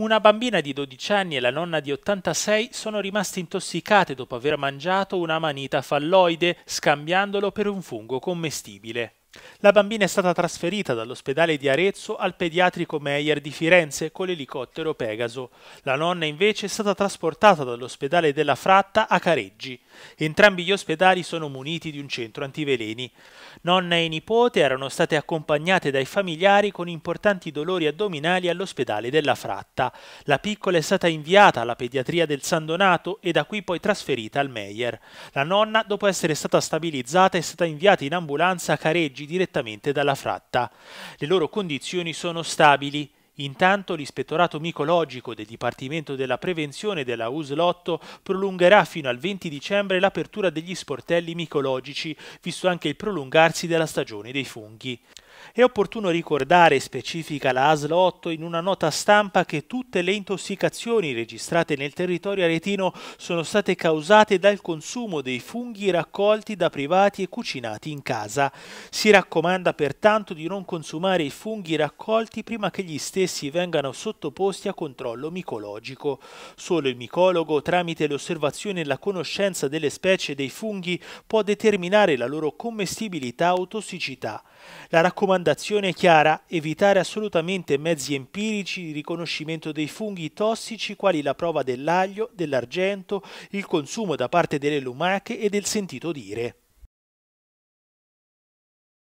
Una bambina di 12 anni e la nonna di 86 sono rimaste intossicate dopo aver mangiato una manita falloide, scambiandolo per un fungo commestibile. La bambina è stata trasferita dall'ospedale di Arezzo al pediatrico Meyer di Firenze con l'elicottero Pegaso. La nonna invece è stata trasportata dall'ospedale della Fratta a Careggi. Entrambi gli ospedali sono muniti di un centro antiveleni. Nonna e nipote erano state accompagnate dai familiari con importanti dolori addominali all'ospedale della Fratta. La piccola è stata inviata alla pediatria del San Donato e da qui poi trasferita al Meyer. La nonna, dopo essere stata stabilizzata, è stata inviata in ambulanza a Careggi ormeggi direttamente dalla fratta. Le loro condizioni sono stabili. Intanto l'ispettorato micologico del Dipartimento della Prevenzione della USL8 prolungherà fino al 20 dicembre l'apertura degli sportelli micologici, visto anche il prolungarsi della stagione dei funghi. È opportuno ricordare, specifica la ASL 8 in una nota stampa, che tutte le intossicazioni registrate nel territorio aretino sono state causate dal consumo dei funghi raccolti da privati e cucinati in casa. Si raccomanda pertanto di non consumare i funghi raccolti prima che gli stessi vengano sottoposti a controllo micologico. Solo il micologo, tramite l'osservazione e la conoscenza delle specie dei funghi, può determinare la loro commestibilità o tossicità. La raccomandazione raccomandazione chiara, evitare assolutamente mezzi empirici di riconoscimento dei funghi tossici quali la prova dell'aglio, dell'argento, il consumo da parte delle lumache e del sentito dire.